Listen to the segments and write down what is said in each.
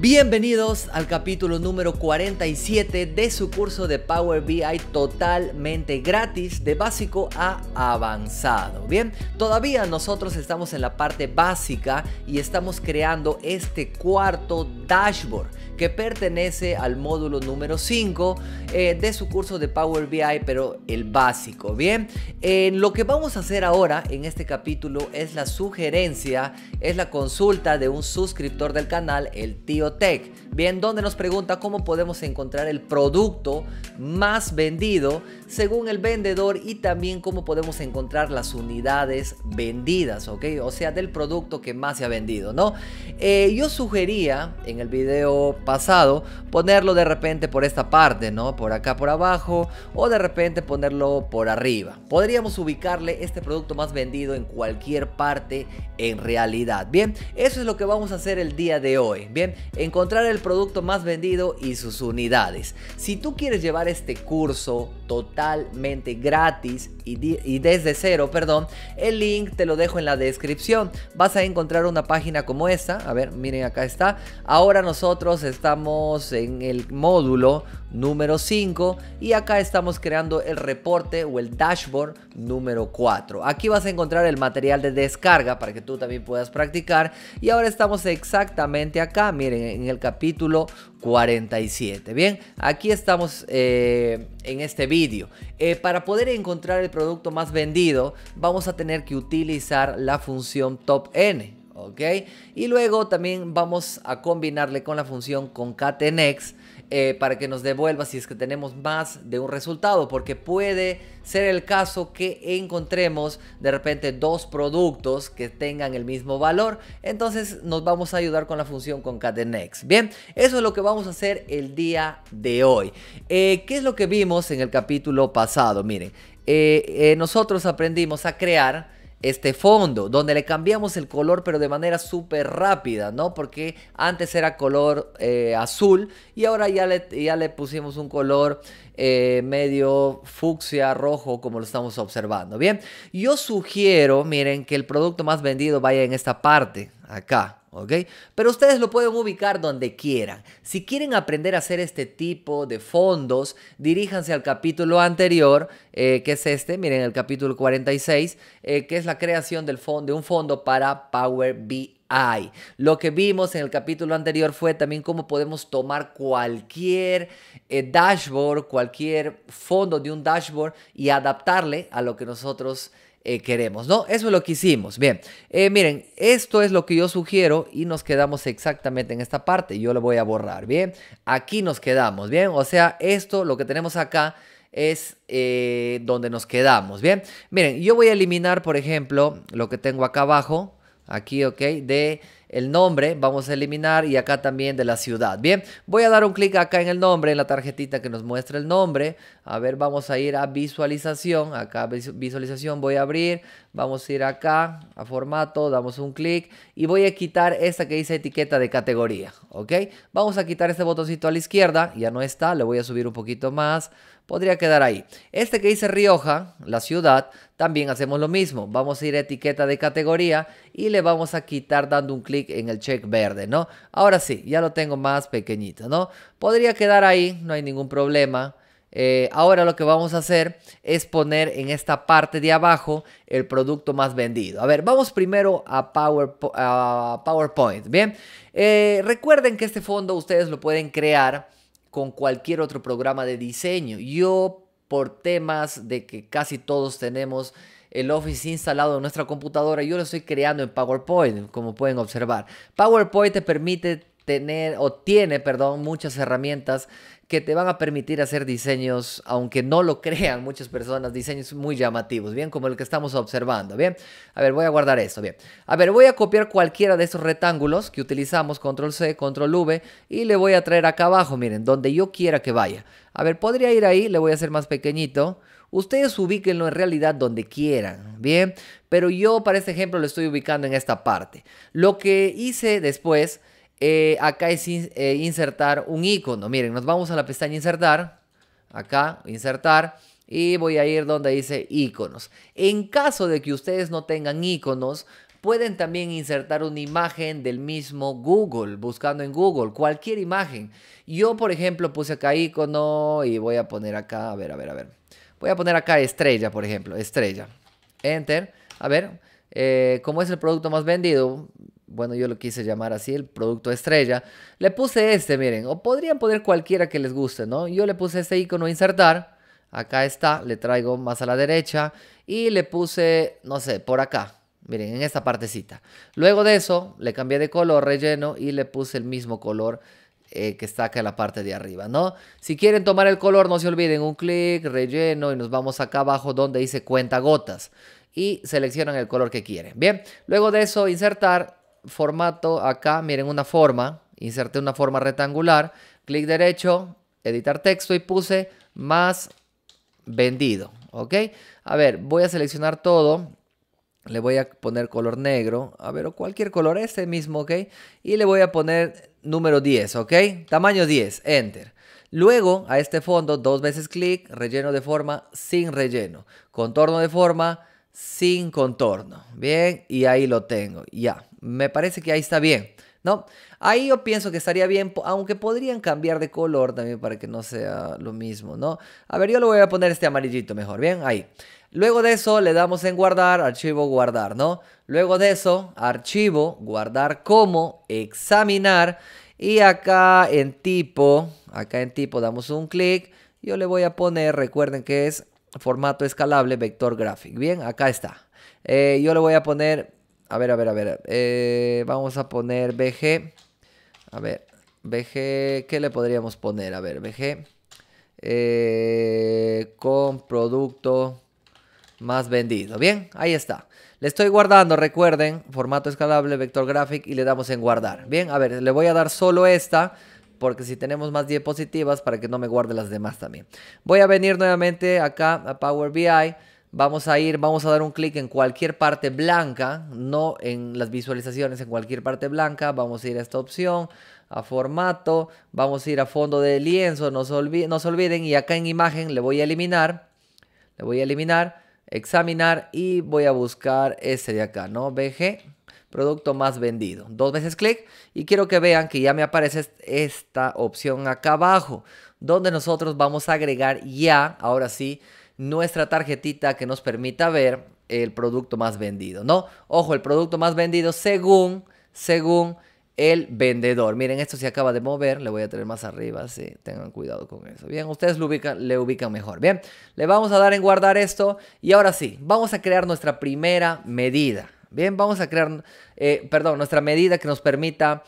Bienvenidos al capítulo número 47 de su curso de Power BI totalmente gratis de básico a avanzado. Bien, todavía nosotros estamos en la parte básica y estamos creando este cuarto dashboard que pertenece al módulo número 5 eh, de su curso de Power BI, pero el básico. Bien, lo que vamos a hacer ahora en este capítulo es la sugerencia, es la consulta de un suscriptor del canal, el tío tech bien, donde nos pregunta cómo podemos encontrar el producto más vendido según el vendedor y también cómo podemos encontrar las unidades vendidas, ¿ok? O sea, del producto que más se ha vendido, ¿no? Eh, yo sugería en el video pasado ponerlo de repente por esta parte, ¿no? Por acá, por abajo, o de repente ponerlo por arriba. Podríamos ubicarle este producto más vendido en cualquier parte en realidad, ¿bien? Eso es lo que vamos a hacer el día de hoy, ¿bien? encontrar el producto más vendido y sus unidades. Si tú quieres llevar este curso totalmente gratis y, desde cero, perdón, el link te lo dejo en la descripción. Vas a encontrar una página como esta. A ver, miren acá está. Ahora nosotros estamos en el módulo número 5 y acá estamos creando el reporte o el dashboard número 4. Aquí vas a encontrar el material de descarga para que tú también puedas practicar y ahora estamos exactamente acá, miren en el capítulo 47. Bien, aquí estamos eh, en este vídeo. Eh, para poder encontrar el producto más vendido, vamos a tener que utilizar la función top n. ¿Ok? Y luego también vamos a combinarle con la función concatenex eh, para que nos devuelva si es que tenemos más de un resultado, porque puede ser el caso que encontremos de repente dos productos que tengan el mismo valor. Entonces nos vamos a ayudar con la función concatenex. Bien, eso es lo que vamos a hacer el día de hoy. Eh, ¿Qué es lo que vimos en el capítulo pasado? Miren, eh, nosotros aprendimos a crear este fondo, donde le cambiamos el color pero de manera súper rápida, ¿no? Porque antes era color eh, azul y ahora ya le, ya le pusimos un color eh, medio fucsia, rojo, como lo estamos observando, ¿bien? Yo sugiero, miren, que el producto más vendido vaya en esta parte, acá, ¿ok? Pero ustedes lo pueden ubicar donde quieran. Si quieren aprender a hacer este tipo de fondos, diríjanse al capítulo anterior, eh, que es este, miren el capítulo 46, eh, que es la creación de un fondo para Power BI. Lo que vimos en el capítulo anterior fue también cómo podemos tomar cualquier eh, dashboard, cualquier fondo de un dashboard y adaptarle a lo que nosotros eh, queremos, ¿no? Eso es lo que hicimos. Bien, eh, miren, esto es lo que yo sugiero y nos quedamos exactamente en esta parte. Yo lo voy a borrar, ¿bien? Aquí nos quedamos, ¿bien? O sea, esto, lo que tenemos acá es eh, donde nos quedamos, ¿bien? Miren, yo voy a eliminar, por ejemplo, lo que tengo acá abajo, aquí, ¿ok? De el nombre, vamos a eliminar y acá también de la ciudad. Bien, voy a dar un clic acá en el nombre, en la tarjetita que nos muestra el nombre. A ver, vamos a ir a visualización, acá visualización voy a abrir, vamos a ir acá a formato, damos un clic y voy a quitar esta que dice etiqueta de categoría, ¿ok? Vamos a quitar este botoncito a la izquierda, ya no está, le voy a subir un poquito más, podría quedar ahí. Este que dice Rioja, la ciudad, también hacemos lo mismo, vamos a ir a etiqueta de categoría y le vamos a quitar dando un clic en el check verde, ¿no? Ahora sí, ya lo tengo más pequeñito, ¿no? Podría quedar ahí, no hay ningún problema. Eh, ahora lo que vamos a hacer es poner en esta parte de abajo el producto más vendido. A ver, vamos primero a, a PowerPoint, ¿bien? Eh, recuerden que este fondo ustedes lo pueden crear con cualquier otro programa de diseño. Yo, por temas de que casi todos tenemos el Office instalado en nuestra computadora. Yo lo estoy creando en PowerPoint, como pueden observar. PowerPoint te permite tener, o tiene, perdón, muchas herramientas que te van a permitir hacer diseños, aunque no lo crean muchas personas, diseños muy llamativos, bien como el que estamos observando, bien. A ver, voy a guardar esto, bien. A ver, voy a copiar cualquiera de esos rectángulos que utilizamos, control C, control V, y le voy a traer acá abajo, miren, donde yo quiera que vaya. A ver, podría ir ahí, le voy a hacer más pequeñito. Ustedes ubíquenlo en realidad donde quieran, ¿bien? Pero yo para este ejemplo lo estoy ubicando en esta parte. Lo que hice después eh, acá es eh, insertar un icono. Miren, nos vamos a la pestaña insertar. Acá, insertar. Y voy a ir donde dice iconos. En caso de que ustedes no tengan iconos, Pueden también insertar una imagen del mismo Google, buscando en Google, cualquier imagen. Yo, por ejemplo, puse acá icono y voy a poner acá, a ver, a ver, a ver. Voy a poner acá estrella, por ejemplo, estrella. Enter. A ver, eh, como es el producto más vendido, bueno, yo lo quise llamar así, el producto estrella. Le puse este, miren, o podrían poner cualquiera que les guste, ¿no? Yo le puse este icono insertar. Acá está, le traigo más a la derecha y le puse, no sé, por acá. Miren, en esta partecita. Luego de eso, le cambié de color relleno y le puse el mismo color eh, que está acá en la parte de arriba, ¿no? Si quieren tomar el color, no se olviden, un clic, relleno y nos vamos acá abajo donde dice cuenta gotas. Y seleccionan el color que quieren, ¿bien? Luego de eso, insertar formato acá, miren una forma, inserté una forma rectangular, clic derecho, editar texto y puse más vendido, ¿ok? A ver, voy a seleccionar todo le voy a poner color negro, a ver, o cualquier color, este mismo, ¿ok? Y le voy a poner número 10, ¿ok? Tamaño 10, Enter. Luego, a este fondo, dos veces clic, relleno de forma, sin relleno. Contorno de forma, sin contorno. Bien, y ahí lo tengo, ya. Me parece que ahí está bien, ¿no? Ahí yo pienso que estaría bien, aunque podrían cambiar de color también para que no sea lo mismo, ¿no? A ver, yo le voy a poner este amarillito mejor, ¿bien? Ahí. Luego de eso le damos en guardar, archivo, guardar, ¿no? Luego de eso, archivo, guardar como, examinar. Y acá en tipo, acá en tipo damos un clic. Yo le voy a poner, recuerden que es formato escalable, vector graphic. Bien, acá está. Eh, yo le voy a poner, a ver, a ver, a ver. Eh, vamos a poner BG. A ver, BG, ¿qué le podríamos poner? A ver, BG. Eh, con producto más vendido. Bien, ahí está. Le estoy guardando, recuerden, formato escalable, vector graphic y le damos en guardar. Bien, a ver, le voy a dar solo esta porque si tenemos más diapositivas para que no me guarde las demás también. Voy a venir nuevamente acá a Power BI. Vamos a ir, vamos a dar un clic en cualquier parte blanca, no en las visualizaciones, en cualquier parte blanca. Vamos a ir a esta opción, a formato, vamos a ir a fondo de lienzo, no se, olviden, Y acá en imagen le voy a eliminar, le voy a eliminar, examinar y voy a buscar este de acá, ¿no? BG, producto más vendido. Dos veces clic y quiero que vean que ya me aparece esta opción acá abajo, donde nosotros vamos a agregar ya, ahora sí, nuestra tarjetita que nos permita ver el producto más vendido, ¿no? Ojo, el producto más vendido según, según el vendedor. Miren, esto se acaba de mover, le voy a tener más arriba, sí, tengan cuidado con eso. Bien, ustedes lo ubican, le ubican mejor, bien. Le vamos a dar en guardar esto y ahora sí, vamos a crear nuestra primera medida. Bien, vamos a crear, eh, perdón, nuestra medida que nos permita,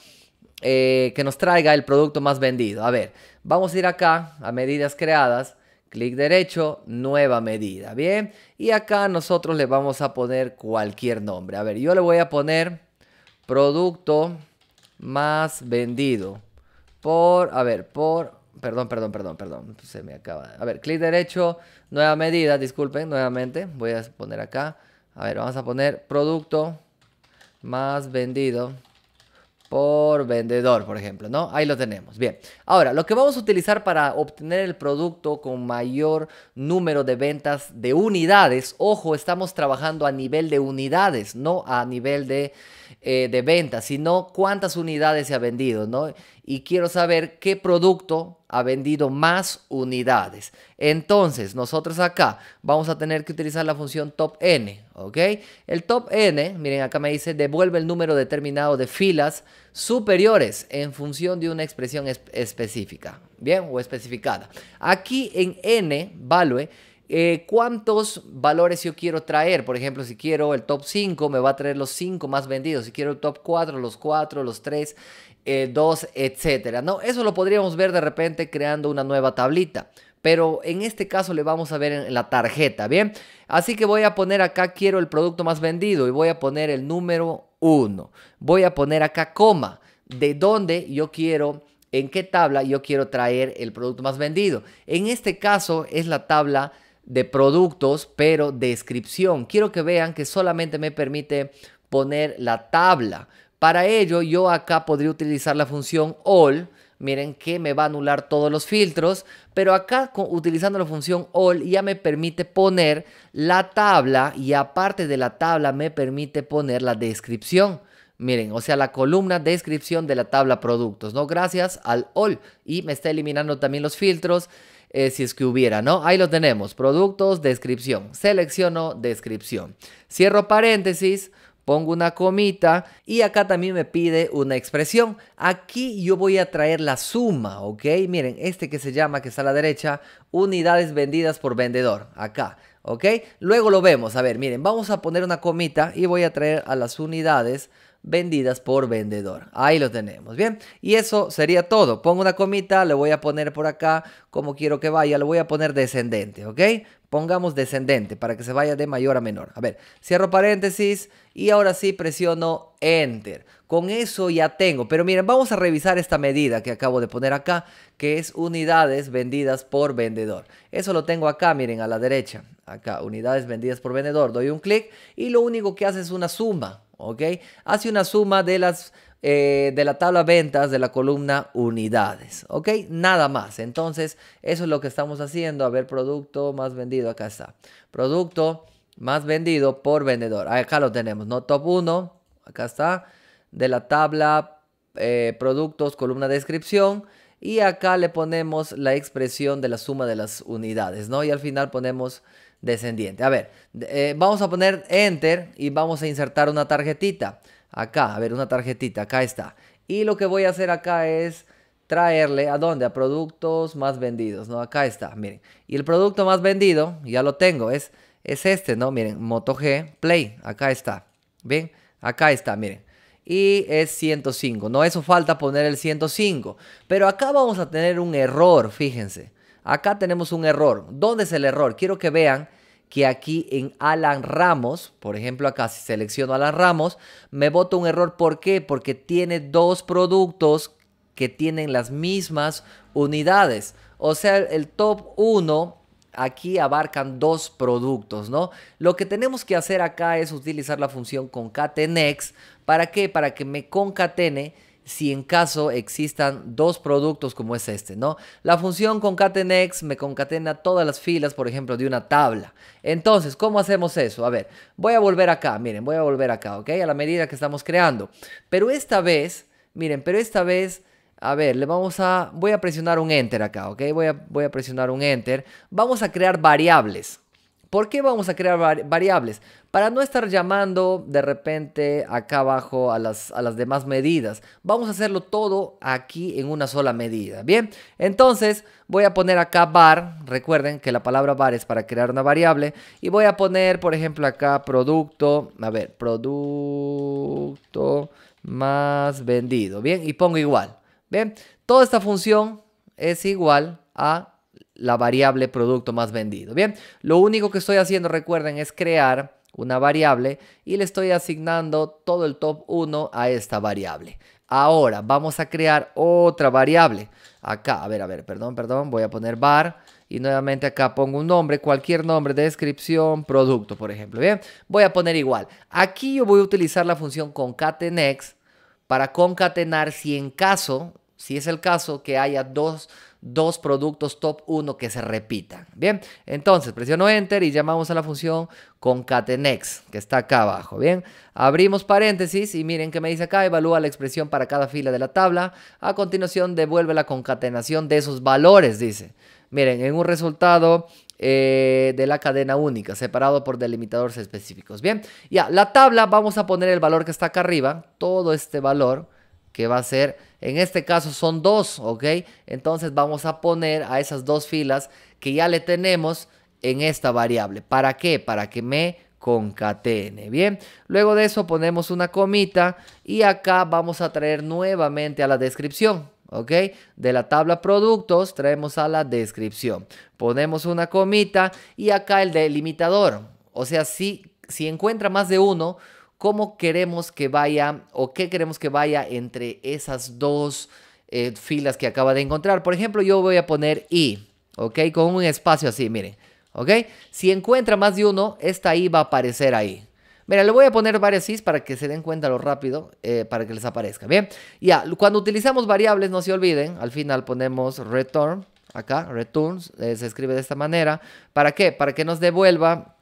eh, que nos traiga el producto más vendido. A ver, vamos a ir acá a medidas creadas clic derecho, nueva medida, ¿bien? Y acá nosotros le vamos a poner cualquier nombre. A ver, yo le voy a poner producto más vendido por, a ver, por, perdón, perdón, perdón, perdón, se me acaba. A ver, clic derecho, nueva medida, disculpen, nuevamente, voy a poner acá. A ver, vamos a poner producto más vendido por vendedor, por ejemplo, ¿no? Ahí lo tenemos. Bien. Ahora, lo que vamos a utilizar para obtener el producto con mayor número de ventas de unidades, ojo, estamos trabajando a nivel de unidades, no a nivel de, eh, ventas, sino cuántas unidades se ha vendido, ¿no? y quiero saber qué producto ha vendido más unidades. Entonces, nosotros acá vamos a tener que utilizar la función top n, ¿ok? El top n, miren acá me dice, devuelve el número determinado de filas superiores en función de una expresión específica, ¿bien? O especificada. Aquí en n, value, eh, cuántos valores yo quiero traer. Por ejemplo, si quiero el top 5, me va a traer los 5 más vendidos. Si quiero el top 4, los 4, los 3. 2, eh, etcétera. ¿no? Eso lo podríamos ver de repente creando una nueva tablita. Pero en este caso le vamos a ver en la tarjeta, ¿bien? Así que voy a poner acá, quiero el producto más vendido y voy a poner el número 1. Voy a poner acá coma, de dónde yo quiero, en qué tabla yo quiero traer el producto más vendido. En este caso es la tabla de productos, pero descripción. Quiero que vean que solamente me permite poner la tabla. Para ello, yo acá podría utilizar la función all. Miren que me va a anular todos los filtros, pero acá utilizando la función all ya me permite poner la tabla y aparte de la tabla me permite poner la descripción. Miren, o sea, la columna descripción de la tabla productos, ¿no? Gracias al all. Y me está eliminando también los filtros, eh, si es que hubiera, ¿no? Ahí lo tenemos, productos, descripción. Selecciono descripción. Cierro paréntesis pongo una comita y acá también me pide una expresión. Aquí yo voy a traer la suma, ¿ok? Miren, este que se llama, que está a la derecha, unidades vendidas por vendedor, acá, ¿ok? Luego lo vemos, a ver, miren, vamos a poner una comita y voy a traer a las unidades vendidas por vendedor. Ahí lo tenemos, ¿bien? Y eso sería todo. Pongo una comita, le voy a poner por acá como quiero que vaya, le voy a poner descendente, ¿ok? Pongamos descendente para que se vaya de mayor a menor. A ver, cierro paréntesis y ahora sí presiono Enter. Con eso ya tengo. Pero miren, vamos a revisar esta medida que acabo de poner acá, que es unidades vendidas por vendedor. Eso lo tengo acá, miren, a la derecha. Acá, unidades vendidas por vendedor. Doy un clic y lo único que hace es una suma, ¿ok? Hace una suma de las eh, de la tabla ventas de la columna unidades. ¿Ok? Nada más. Entonces, eso es lo que estamos haciendo. A ver, producto más vendido. Acá está. Producto más vendido por vendedor. Acá lo tenemos, ¿no? Top 1. Acá está. De la tabla eh, productos, columna descripción. Y acá le ponemos la expresión de la suma de las unidades, ¿no? Y al final ponemos descendiente. A ver, eh, vamos a poner enter y vamos a insertar una tarjetita. Acá, a ver, una tarjetita, acá está. Y lo que voy a hacer acá es traerle a dónde? A productos más vendidos, ¿no? Acá está, miren. Y el producto más vendido, ya lo tengo, es, es este, ¿no? Miren, Moto G Play, acá está. Bien. Acá está, miren. Y es 105, no, eso falta poner el 105. Pero acá vamos a tener un error, fíjense. Acá tenemos un error. ¿Dónde es el error? Quiero que vean que aquí en Alan Ramos, por ejemplo acá si selecciono Alan Ramos, me bota un error. ¿Por qué? Porque tiene dos productos que tienen las mismas unidades. O sea, el top 1 aquí abarcan dos productos, ¿no? Lo que tenemos que hacer acá es utilizar la función concatenex. ¿Para qué? Para que me concatene si en caso existan dos productos como es este, ¿no? La función concatenex me concatena todas las filas, por ejemplo, de una tabla. Entonces, ¿cómo hacemos eso? A ver, voy a volver acá, miren, voy a volver acá, ¿ok? A la medida que estamos creando. Pero esta vez, miren, pero esta vez... A ver, le vamos a... Voy a presionar un Enter acá, ¿ok? Voy a, voy a presionar un Enter. Vamos a crear variables, ¿Por qué vamos a crear variables? Para no estar llamando de repente acá abajo a las, demás medidas. Vamos a hacerlo todo aquí en una sola medida. Bien, entonces voy a poner acá bar. Recuerden que la palabra bar es para crear una variable. Y voy a poner, por ejemplo, acá producto. A ver, producto más vendido. Bien, y pongo igual. Bien, toda esta función es igual a la variable producto más vendido. Bien, lo único que estoy haciendo, recuerden, es crear una variable y le estoy asignando todo el top 1 a esta variable. Ahora vamos a crear otra variable. Acá, a ver, a ver, perdón, perdón, voy a poner bar y nuevamente acá pongo un nombre, cualquier nombre, de descripción, producto, por ejemplo. Bien, voy a poner igual. Aquí yo voy a utilizar la función concatenex para concatenar si en caso, si es el caso que haya dos dos productos top 1 que se repitan. Bien, entonces presiono Enter y llamamos a la función concatenex, que está acá abajo. Bien, abrimos paréntesis y miren que me dice acá, evalúa la expresión para cada fila de la tabla. A continuación devuelve la concatenación de esos valores, dice. Miren, en un resultado eh, de la cadena única, separado por delimitadores específicos. Bien, ya, la tabla, vamos a poner el valor que está acá arriba, todo este valor que va a ser, en este caso son dos, ¿ok? Entonces vamos a poner a esas dos filas que ya le tenemos en esta variable. ¿Para qué? Para que me concatene, ¿bien? Luego de eso ponemos una comita y acá vamos a traer nuevamente a la descripción, ¿ok? De la tabla productos traemos a la descripción. Ponemos una comita y acá el delimitador. O sea, si, si encuentra más de uno, cómo queremos que vaya o qué queremos que vaya entre esas dos eh, filas que acaba de encontrar. Por ejemplo, yo voy a poner I, ¿ok? Con un espacio así, miren, ¿ok? Si encuentra más de uno, esta I va a aparecer ahí. Mira, le voy a poner varias is para que se den cuenta lo rápido, eh, para que les aparezca, ¿bien? Ya, cuando utilizamos variables, no se olviden, al final ponemos return, acá, returns, eh, se escribe de esta manera. ¿Para qué? Para que nos devuelva,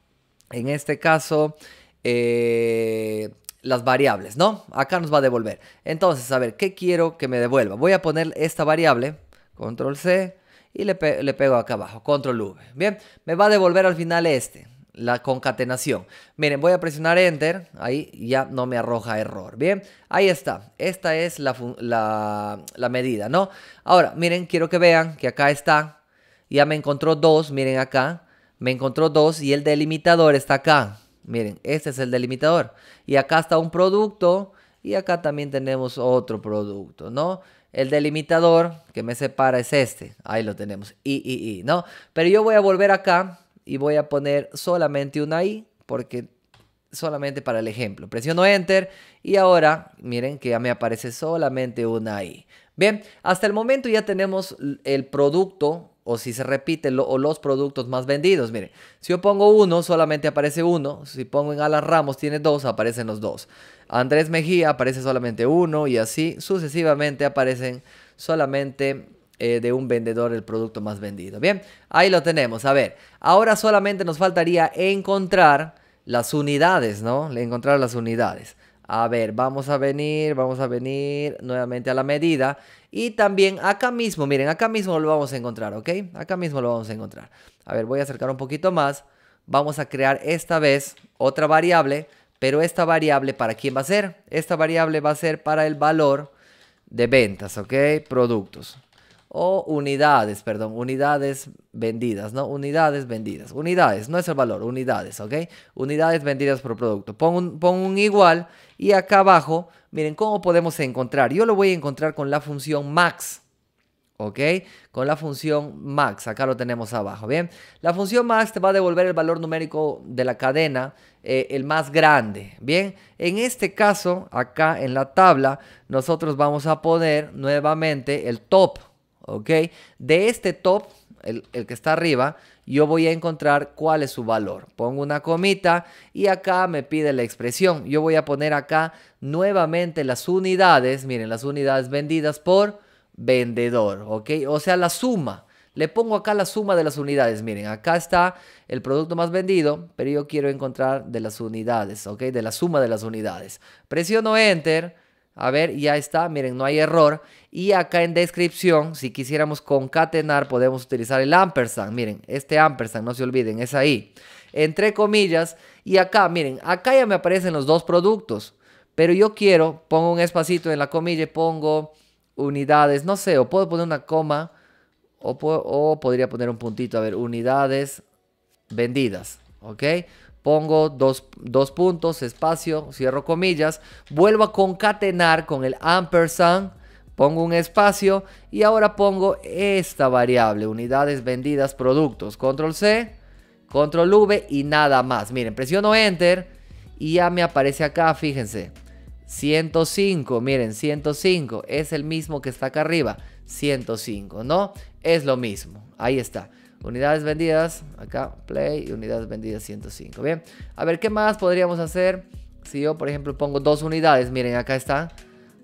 en este caso, eh, las variables, ¿no? Acá nos va a devolver. Entonces, a ver, ¿qué quiero que me devuelva? Voy a poner esta variable, control C, y le, pego acá abajo, control V. Bien, me va a devolver al final este, la concatenación. Miren, voy a presionar Enter, ahí ya no me arroja error. Bien, ahí está, esta es la, la, la medida, ¿no? Ahora, miren, quiero que vean que acá está, ya me encontró dos, miren acá, me encontró dos y el delimitador está acá. Miren, este es el delimitador. Y acá está un producto y acá también tenemos otro producto, ¿no? El delimitador que me separa es este. Ahí lo tenemos, I, I, I, ¿no? Pero yo voy a volver acá y voy a poner solamente una I porque solamente para el ejemplo. Presiono Enter y ahora miren que ya me aparece solamente una I. Bien, hasta el momento ya tenemos el producto o si se repite o los productos más vendidos. Mire, si yo pongo uno, solamente aparece uno. Si pongo en Alan Ramos, tiene dos, aparecen los dos. Andrés Mejía aparece solamente uno y así sucesivamente aparecen solamente eh, de un vendedor el producto más vendido. Bien, ahí lo tenemos. A ver, ahora solamente nos faltaría encontrar las unidades, ¿no? Encontrar las unidades. A ver, vamos a venir, vamos a venir nuevamente a la medida. Y también acá mismo, miren, acá mismo lo vamos a encontrar, ¿ok? Acá mismo lo vamos a encontrar. A ver, voy a acercar un poquito más. Vamos a crear esta vez otra variable, pero esta variable ¿para quién va a ser? Esta variable va a ser para el valor de ventas, ¿ok? Productos o unidades, perdón, unidades vendidas, ¿no? Unidades vendidas, unidades, no es el valor, unidades, ¿ok? Unidades vendidas por producto. Pon un, igual y acá abajo, miren, ¿cómo podemos encontrar? Yo lo voy a encontrar con la función max, ¿ok? Con la función max, acá lo tenemos abajo, ¿bien? La función max te va a devolver el valor numérico de la cadena, eh, el más grande, ¿bien? En este caso, acá en la tabla, nosotros vamos a poner nuevamente el top, ¿ok? De este top, el, que está arriba, yo voy a encontrar cuál es su valor. Pongo una comita y acá me pide la expresión. Yo voy a poner acá nuevamente las unidades, miren, las unidades vendidas por vendedor, ¿ok? O sea, la suma. Le pongo acá la suma de las unidades. Miren, acá está el producto más vendido, pero yo quiero encontrar de las unidades, ¿ok? De la suma de las unidades. Presiono Enter a ver, ya está, miren, no hay error. Y acá en descripción, si quisiéramos concatenar, podemos utilizar el ampersand. Miren, este ampersand, no se olviden, es ahí. Entre comillas, y acá, miren, acá ya me aparecen los dos productos. Pero yo quiero, pongo un espacito en la comilla y pongo unidades, no sé, o puedo poner una coma, o, podría poner un puntito, a ver, unidades vendidas, ¿ok? pongo dos, puntos, espacio, cierro comillas, vuelvo a concatenar con el ampersand, pongo un espacio y ahora pongo esta variable, unidades vendidas, productos, control C, control V y nada más. Miren, presiono enter y ya me aparece acá, fíjense. 105, miren, 105 es el mismo que está acá arriba, 105, ¿no? Es lo mismo, ahí está. Unidades vendidas, acá play y unidades vendidas 105. Bien, a ver qué más podríamos hacer. Si yo, por ejemplo, pongo dos unidades, miren, acá está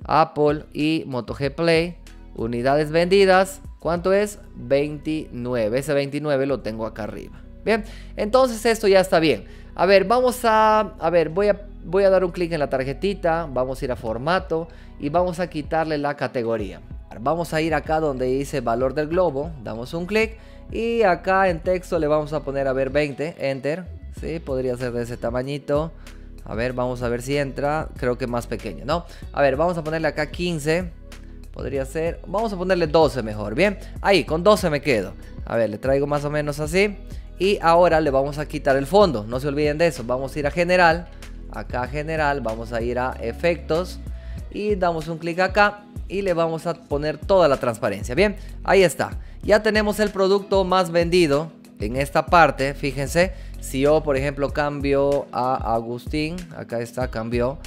Apple y Moto G Play. Unidades vendidas, ¿cuánto es? 29. Ese 29 lo tengo acá arriba. Bien, entonces esto ya está bien. A ver, vamos a... A ver, voy a, voy a dar un clic en la tarjetita, vamos a ir a formato y vamos a quitarle la categoría. Vamos a ir acá donde dice valor del globo, damos un clic y acá en texto le vamos a poner a ver 20, enter. Sí, podría ser de ese tamañito. A ver, vamos a ver si entra. Creo que más pequeño, ¿no? A ver, vamos a ponerle acá 15. Podría ser... Vamos a ponerle 12 mejor, ¿bien? Ahí, con 12 me quedo. A ver, le traigo más o menos así. Y ahora le vamos a quitar el fondo. No se olviden de eso. Vamos a ir a general. Acá general. Vamos a ir a efectos. Y damos un clic acá. Y le vamos a poner toda la transparencia, ¿bien? Ahí está. Ya tenemos el producto más vendido en esta parte, fíjense. Si yo, e por ejemplo, cambio a Agustín, acá está, cambió.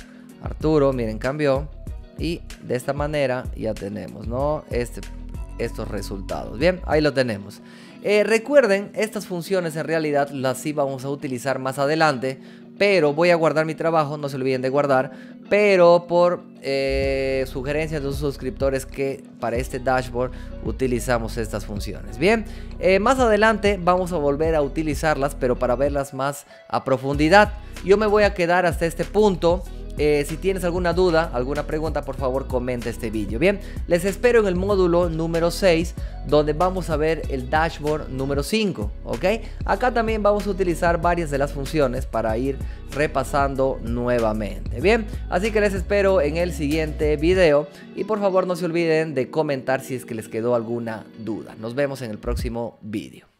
Arturo, miren, cambió. Y de esta manera ya tenemos, ¿no? Este, estos resultados. Bien, ahí lo tenemos. Eh, recuerden, estas funciones en realidad las sí vamos a utilizar más adelante, pero voy a guardar mi trabajo, no se olviden de guardar, pero por eh, sugerencias de suscriptores que para este dashboard utilizamos estas funciones. Bien, eh, más adelante vamos a volver a utilizarlas, pero para verlas más a profundidad. Yo me voy a quedar hasta este punto. Eh, si tienes alguna duda, alguna pregunta, por favor comenta este vídeo. Bien, les espero en el módulo número 6, donde vamos a ver el dashboard número 5, ¿ok? Acá también vamos a utilizar varias de las funciones para ir repasando nuevamente, ¿bien? Así que les espero en el siguiente video y por favor no se olviden de comentar si es que les quedó alguna duda. Nos vemos en el próximo vídeo.